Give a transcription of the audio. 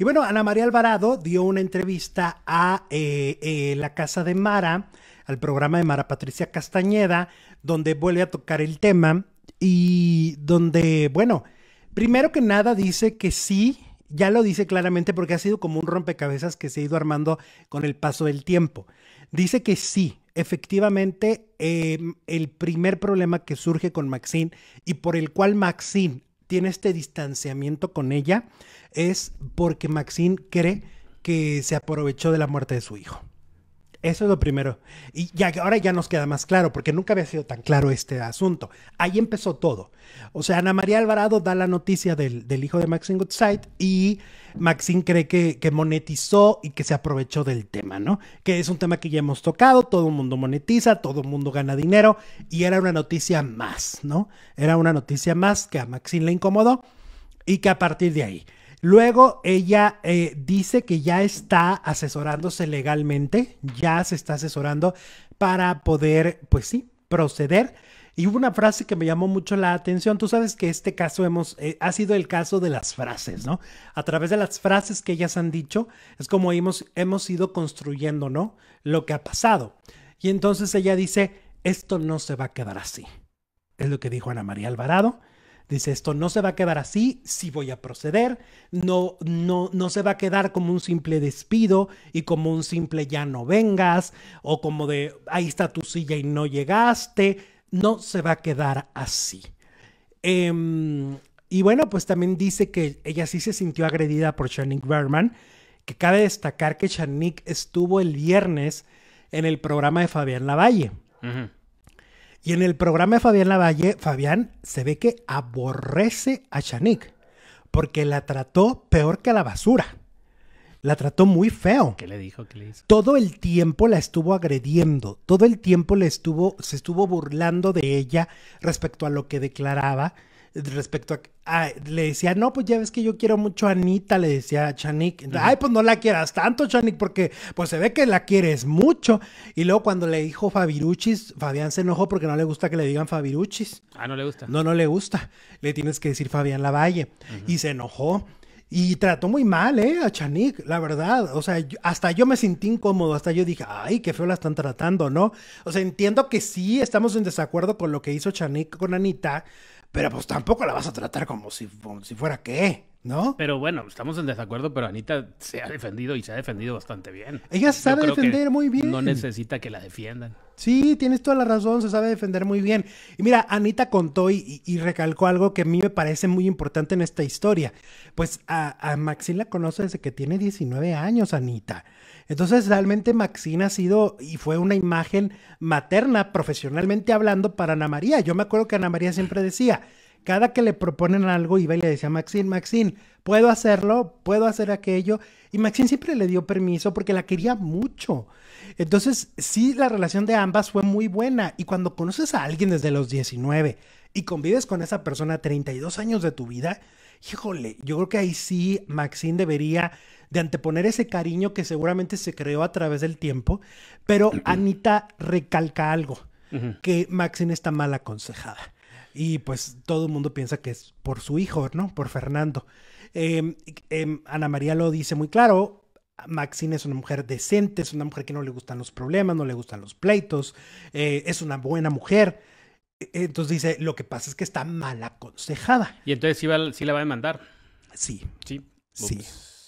Y bueno, Ana María Alvarado dio una entrevista a eh, eh, la casa de Mara, al programa de Mara Patricia Castañeda, donde vuelve a tocar el tema y donde, bueno, primero que nada dice que sí, ya lo dice claramente porque ha sido como un rompecabezas que se ha ido armando con el paso del tiempo. Dice que sí, efectivamente em, el primer problema que surge con Maxine y por el cual Maxine tiene este distanciamiento con ella es porque Maxine cree que se aprovechó de la muerte de su hijo. Eso es lo primero. Y ya, ahora ya nos queda más claro, porque nunca había sido tan claro este asunto. Ahí empezó todo. O sea, Ana María Alvarado da la noticia del, hijo de Maxine Goodside y Maxine cree que, que, monetizó y que se aprovechó del tema, ¿no? Que es un tema que ya hemos tocado, todo el mundo monetiza, todo el mundo gana dinero y era una noticia más, ¿no? Era una noticia más que a Maxine le incomodó y que a partir de ahí Luego ella eh, dice que ya está asesorándose legalmente, ya se está asesorando para poder, pues sí, proceder. Y hubo una frase que me llamó mucho la atención. Tú sabes que este caso hemos, eh, ha sido el caso de las frases, ¿no? A través de las frases que ellas han dicho, es como hemos, hemos ido construyendo, ¿no? Lo que ha pasado. Y entonces ella dice, esto no se va a quedar así. Es lo que dijo Ana María Alvarado. Dice, esto no se va a quedar así, sí voy a proceder, no, no, no se va a quedar como un simple despido y como un simple ya no vengas o como de ahí está tu silla y no llegaste, no se va a quedar así. Em, y bueno, pues también dice que ella sí se sintió agredida por Shanique Berman, que cabe destacar que Shanique estuvo el viernes en el programa de Fabián Lavalle. Y en el programa de Fabián Lavalle, Fabián se ve que aborrece a Chanik porque la trató peor que a la basura. La trató muy feo. ¿Qué le dijo? ¿Qué le hizo? Todo el tiempo la estuvo agrediendo, todo el tiempo le estuvo, se estuvo burlando de ella respecto a lo que declaraba, respecto a, le decía, no, pues ya ves que yo quiero mucho a Anita, le decía a Chanik, ay, pues no la quieras tanto, Chanik, porque pues se ve que la quieres mucho. Y luego cuando le dijo Fabiruchis, Fabián se enojó porque no le gusta que le digan Fabiruchis. Ah, no le gusta. No, no le gusta. Le tienes que decir Fabián Lavalle. Y se enojó. Y trató muy mal, ¿eh? A Chanik, la verdad. O sea, hasta yo me sentí incómodo, hasta yo dije, ay, qué feo la están tratando, ¿no? O sea, entiendo que sí, estamos en desacuerdo con lo que hizo Chanik con Anita, pero pues tampoco la vas a tratar como si, fuera qué. ¿No? Pero bueno, estamos en desacuerdo, pero Anita se ha defendido y se ha defendido bastante bien. Ella se sabe defender muy bien. No necesita que la defiendan. Sí, tienes toda la razón, se sabe defender muy bien. Y mira, Anita contó y, recalcó algo que a mí me parece muy importante en esta historia. Pues a, a Maxine la conoce desde que tiene 19 años, Anita. Entonces realmente Maxine ha sido y fue una imagen materna, profesionalmente hablando, para Ana María. Yo me acuerdo que Ana María siempre decía, cada que le proponen algo iba y le decía a Maxine, Maxine, puedo hacerlo, puedo hacer aquello. Y Maxine siempre le dio permiso porque la quería mucho. Entonces, sí, la relación de ambas fue muy buena. Y cuando conoces a alguien desde los 19 y convives con esa persona 32 años de tu vida, híjole, yo creo que ahí sí Maxine debería de anteponer ese cariño que seguramente se creó a través del tiempo. Pero Anita recalca algo, que Maxine está mal aconsejada. Y pues todo el mundo piensa que es por su hijo, ¿no? Por Fernando. Em, em, Ana María lo dice muy claro. Maxine es una mujer decente, es una mujer que no le gustan los problemas, no le gustan los pleitos, eh, es una buena mujer. E, entonces dice, lo que pasa es que está mal aconsejada. Y entonces sí, la va a demandar. Sí. Sí. Sí.